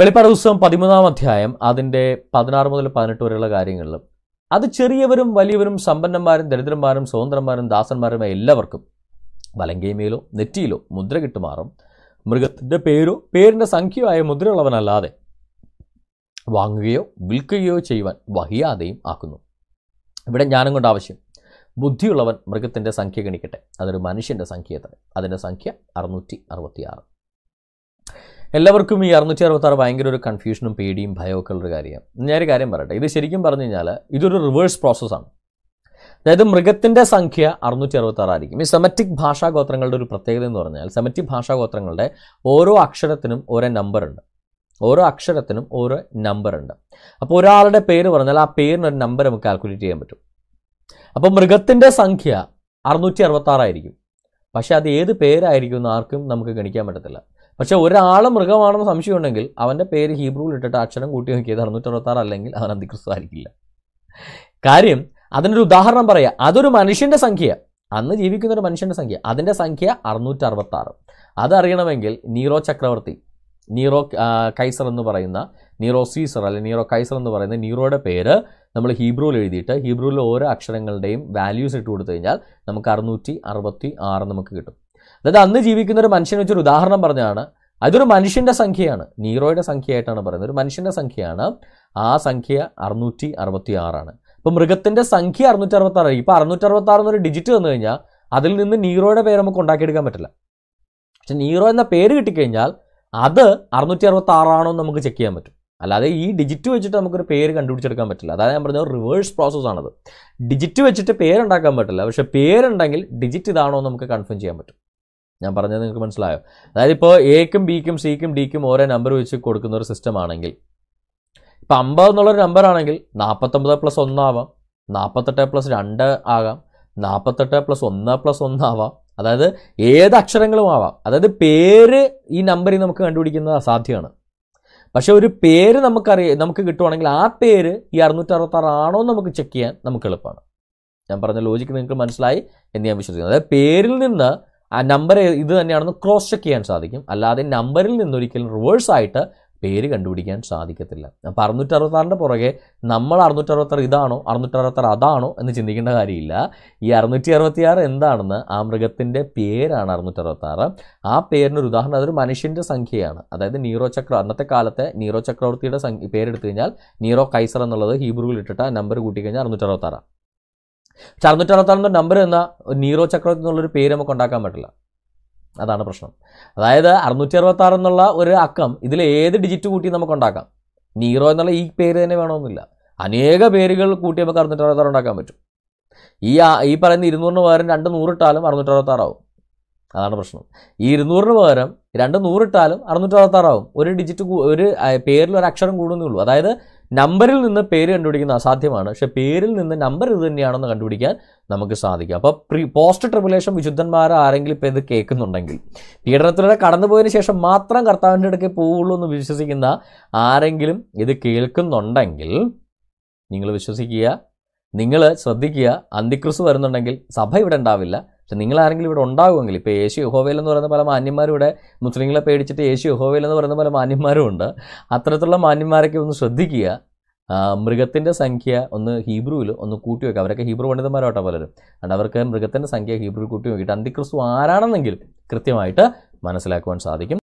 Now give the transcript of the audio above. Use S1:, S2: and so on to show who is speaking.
S1: വെളിപ്പാട് ദിവസം പതിമൂന്നാം അധ്യായം അതിൻ്റെ പതിനാറ് മുതൽ പതിനെട്ട് വരെയുള്ള കാര്യങ്ങളിലും അത് ചെറിയവരും വലിയവരും സമ്പന്നന്മാരും ദരിദ്രന്മാരും സ്വതന്ത്രന്മാരും ദാസന്മാരുമായ എല്ലാവർക്കും വലങ്കേമയിലോ നെറ്റിയിലോ മുദ്ര കിട്ടുമാറും മൃഗത്തിൻ്റെ പേരോ പേരിൻ്റെ സംഖ്യയായ മുദ്രയുള്ളവനല്ലാതെ വാങ്ങുകയോ വിൽക്കുകയോ ചെയ്യുവാൻ വഹിയാതെയും ആക്കുന്നു ഇവിടെ ജ്ഞാനം കൊണ്ട് ആവശ്യം ബുദ്ധിയുള്ളവൻ മൃഗത്തിൻ്റെ സംഖ്യ ഗണിക്കട്ടെ അതൊരു മനുഷ്യൻ്റെ സംഖ്യ എത്ര അതിൻ്റെ സംഖ്യ അറുന്നൂറ്റി അറുപത്തിയാറ് എല്ലാവർക്കും ഈ അറുന്നൂറ്റി അറുപത്താറ് ഭയങ്കര ഒരു കൺഫ്യൂഷനും പേടിയും ഭയമൊക്കെ ഉള്ളൊരു കാര്യമാണ് ഞാനൊരു കാര്യം പറയട്ടെ ഇത് ശരിക്കും പറഞ്ഞു കഴിഞ്ഞാൽ ഇതൊരു റിവേഴ്സ് പ്രോസസ്സാണ് അതായത് മൃഗത്തിൻ്റെ സംഖ്യ അറുന്നൂറ്റി അറുപത്താറായിരിക്കും ഈ സെമറ്റിക് ഭാഷാഗോത്രങ്ങളുടെ ഒരു പ്രത്യേകത എന്ന് പറഞ്ഞാൽ സെമറ്റിക് ഭാഷാഗോത്രങ്ങളുടെ ഓരോ അക്ഷരത്തിനും ഓരോ നമ്പറുണ്ട് ഓരോ അക്ഷരത്തിനും ഓരോ നമ്പറുണ്ട് അപ്പോൾ ഒരാളുടെ പേര് പറഞ്ഞാൽ ആ പേരിന് ഒരു നമ്പർ നമുക്ക് കാൽക്കുലേറ്റ് ചെയ്യാൻ പറ്റും അപ്പോൾ മൃഗത്തിൻ്റെ സംഖ്യ അറുന്നൂറ്റി അറുപത്താറായിരിക്കും പക്ഷേ അത് ഏത് പേരായിരിക്കും എന്ന് ആർക്കും നമുക്ക് ഗണിക്കാൻ പറ്റത്തില്ല പക്ഷെ ഒരാൾ മൃഗമാണെന്ന് സംശയമുണ്ടെങ്കിൽ അവൻ്റെ പേര് ഹീബ്രുവിൽ ഇട്ടിട്ട് അക്ഷരം കൂട്ടി നോക്കിയത് അറുന്നൂറ്ററുപത്താറ് അല്ലെങ്കിൽ അവൻ ആയിരിക്കില്ല കാര്യം അതിനൊരു ഉദാഹരണം പറയാം അതൊരു മനുഷ്യൻ്റെ സംഖ്യ അന്ന് ജീവിക്കുന്ന ഒരു മനുഷ്യൻ്റെ സംഖ്യ അതിൻ്റെ സംഖ്യ അറുന്നൂറ്ററുപത്താറ് അതറിയണമെങ്കിൽ നീറോ ചക്രവർത്തി നീറോ കൈസർ എന്ന് പറയുന്ന നീറോ സീസർ അല്ലെങ്കിൽ നീറോ കൈസർ എന്ന് പറയുന്ന നീറോയുടെ പേര് നമ്മൾ ഹീബ്രുവിൽ എഴുതിയിട്ട് ഹീബ്രുവിലെ ഓരോ അക്ഷരങ്ങളുടെയും വാല്യൂസ് ഇട്ട് കൊടുത്തു കഴിഞ്ഞാൽ നമുക്ക് അറുന്നൂറ്റി അറുപത്തി ആറ് നമുക്ക് കിട്ടും അതായത് അന്ന് ജീവിക്കുന്ന ഒരു മനുഷ്യനെ വെച്ചൊരു ഉദാഹരണം പറഞ്ഞാണ് അതൊരു മനുഷ്യന്റെ സംഖ്യയാണ് നീറോയുടെ സംഖ്യയായിട്ടാണ് പറയുന്നത് ഒരു മനുഷ്യന്റെ സംഖ്യയാണ് ആ സംഖ്യ അറുന്നൂറ്റി അറുപത്തി ആറാണ് ഇപ്പം മൃഗത്തിന്റെ സംഖ്യ അറുന്നൂറ്റി അറുപത്തി ആറ് ഇപ്പോൾ അറുന്നൂറ്റി അറുപത്തി ആറ് എന്നൊരു ഡിജിറ്റ് വന്നു കഴിഞ്ഞാൽ അതിൽ നിന്ന് നീറോയുടെ പേര് നമുക്ക് ഉണ്ടാക്കിയെടുക്കാൻ പറ്റില്ല പക്ഷെ നീറോ എന്ന പേര് കിട്ടിക്കഴിഞ്ഞാൽ അത് അറുന്നൂറ്റി അറുപത്തി ആറാണോ എന്ന് നമുക്ക് ചെക്ക് ചെയ്യാൻ പറ്റും അല്ലാതെ ഈ ഡിജിറ്റ് വെച്ചിട്ട് നമുക്കൊരു പേര് കണ്ടുപിടിച്ചെടുക്കാൻ പറ്റില്ല അതായത് ഞാൻ പറഞ്ഞ റിവേഴ്സ് പ്രോസസ് ആണത് ഡിജിറ്റ് വെച്ചിട്ട് പേരുണ്ടാക്കാൻ പറ്റില്ല പക്ഷെ പേരുണ്ടെങ്കിൽ ഡിജിറ്റ് ഇതാണോ എന്ന് നമുക്ക് കൺഫേം ചെയ്യാൻ പറ്റും ഞാൻ പറഞ്ഞത് നിങ്ങൾക്ക് മനസ്സിലായോ അതായത് ഇപ്പോൾ എക്കും ബിക്കും സിക്കും ഡിക്കും ഓരോ നമ്പർ വെച്ച് കൊടുക്കുന്ന ഒരു സിസ്റ്റം ആണെങ്കിൽ ഇപ്പം അമ്പത് എന്നുള്ളൊരു നമ്പർ ആണെങ്കിൽ നാൽപ്പത്തൊമ്പത് പ്ലസ് ഒന്നാവാം നാൽപ്പത്തെട്ട് പ്ലസ് രണ്ട് ആകാം നാൽപ്പത്തെട്ട് പ്ലസ് ഒന്ന് പ്ലസ് ഒന്നാവാം അതായത് ഏത് അക്ഷരങ്ങളും ആവാം അതായത് പേര് ഈ നമ്പറിൽ നമുക്ക് കണ്ടുപിടിക്കുന്നത് അസാധ്യമാണ് പക്ഷെ ഒരു പേര് നമുക്കറിയ നമുക്ക് കിട്ടുവാണെങ്കിൽ ആ പേര് ഈ അറുന്നൂറ്ററുപത്താറ് ആണോ നമുക്ക് ചെക്ക് ചെയ്യാൻ നമുക്ക് എളുപ്പമാണ് ഞാൻ പറഞ്ഞ ലോജിക്ക് നിങ്ങൾക്ക് മനസ്സിലായി എന്ന് ഞാൻ വിശ്വസിക്കുന്നു അതായത് പേരിൽ നിന്ന് ആ നമ്പർ ഇത് തന്നെയാണെന്ന് ക്രോസ് ചെക്ക് ചെയ്യാൻ സാധിക്കും അല്ലാതെ നമ്പറിൽ നിന്നൊരിക്കലും റിവേഴ്സ് ആയിട്ട് പേര് കണ്ടുപിടിക്കാൻ സാധിക്കത്തില്ല അപ്പം അറുന്നൂറ്ററുപത്താറിൻ്റെ പുറകെ നമ്മൾ അറുന്നൂറ്ററുപത്താറ് ഇതാണോ അറുന്നൂറ്ററുപത്താറ് അതാണോ എന്ന് ചിന്തിക്കേണ്ട കാര്യമില്ല ഈ അറുന്നൂറ്റി അറുപത്തിയാറ് എന്താണെന്ന് ആ മൃഗത്തിൻ്റെ പേരാണ് അറുന്നൂറ്ററുപത്താറ് ആ പേരിനൊരു ഉദാഹരണം അതൊരു മനുഷ്യൻ്റെ സംഖ്യയാണ് അതായത് നീറോ ചക്ര അന്നത്തെ കാലത്തെ നീറോ ചക്രവർത്തിയുടെ പേരെടുത്തു കഴിഞ്ഞാൽ നീറോ കൈസർ എന്നുള്ളത് ഹീബ്രുവിൽ ഇട്ടിട്ട് നമ്പർ കൂട്ടിക്കഴിഞ്ഞാൽ കഴിഞ്ഞാൽ അറുന്നൂറ്ററുപത്താറാണ് പക്ഷെ അറുന്നൂറ്ററുപത്താറെന്ന് നമ്പർ എന്ന നീറോ ചക്രവർത്തി എന്നുള്ളൊരു പേര് നമുക്ക് ഉണ്ടാക്കാൻ പറ്റില്ല അതാണ് പ്രശ്നം അതായത് അറുന്നൂറ്റി അറുപത്താറ് എന്നുള്ള ഒരു അക്കം ഇതിൽ ഏത് ഡിജിറ്റ് കൂട്ടി നമുക്ക് ഉണ്ടാക്കാം നീറോ എന്നുള്ള ഈ പേര് തന്നെ വേണമെന്നില്ല അനേക പേരുകൾ കൂട്ടി നമുക്ക് അറുന്നൂറ്റി അറുപത്താറ് ഉണ്ടാക്കാൻ പറ്റും ഈ ഈ പറയുന്ന ഇരുന്നൂറിന് പകരം രണ്ട് നൂറിട്ടാലും അറുന്നൂറ്റി അറുപത്താറാവും അതാണ് പ്രശ്നം ഈ ഇരുന്നൂറിന് പകരം രണ്ട് നൂറിട്ടാലും അറുന്നൂറ്റി അറുപത്താറാവും ഒരു ഡിജിറ്റ് ഒരു പേരിൽ ഒരു അക്ഷരം കൂടുന്നേ ഉള്ളൂ അതായത് നമ്പറിൽ നിന്ന് പേര് കണ്ടുപിടിക്കുന്നത് അസാധ്യമാണ് പക്ഷെ പേരിൽ നിന്ന് നമ്പർ ഇത് തന്നെയാണെന്ന് കണ്ടുപിടിക്കാൻ നമുക്ക് സാധിക്കും അപ്പോൾ പ്രീ പോസ്റ്റ് ട്രിബുലേഷൻ വിശുദ്ധന്മാർ ആരെങ്കിലും ഇപ്പോൾ ഇത് കേൾക്കുന്നുണ്ടെങ്കിൽ പീഡനത്തിലൂടെ കടന്നുപോയതിന് ശേഷം മാത്രം കർത്താവിൻ്റെ അടുക്കേ പോവുള്ളൂ എന്ന് വിശ്വസിക്കുന്ന ആരെങ്കിലും ഇത് കേൾക്കുന്നുണ്ടെങ്കിൽ നിങ്ങൾ വിശ്വസിക്കുക നിങ്ങൾ ശ്രദ്ധിക്കുക അന്തിക്രിസ് വരുന്നുണ്ടെങ്കിൽ സഭ ഇവിടെ ഉണ്ടാവില്ല പക്ഷെ നിങ്ങൾ ആരെങ്കിലും ഇവിടെ ഉണ്ടാകുമെങ്കിൽ ഇപ്പോൾ യേശു യഹോവയിൽ എന്ന് പറയുന്ന പല മാന്യന്മാരും ഇവിടെ മുസ്ലിങ്ങളെ പേടിച്ചിട്ട് യേശു യഹോവയിൽ എന്ന് പറയുന്ന പല മാന്യന്മാരും ഉണ്ട് അത്തരത്തിലുള്ള മാന്യന്മാരൊക്കെ ഒന്ന് ശ്രദ്ധിക്കുക മൃഗത്തിൻ്റെ സംഖ്യ ഒന്ന് ഹീബ്രുവിൽ ഒന്ന് കൂട്ടി വെക്കുക അവരൊക്കെ ഹീബ്രു പണ്ഡിതന്മാരോട്ടോ പലരും അതുകൊണ്ട് അവർക്ക് മൃഗത്തിൻ്റെ സംഖ്യ ഹീബ്രുവിൽ കൂട്ടി നോക്കിയിട്ട് അന്തിക്രിസ്തു ആരാണെന്നെങ്കിലും കൃത്യമായിട്ട് മനസ്സിലാക്കുവാൻ സാധിക്കും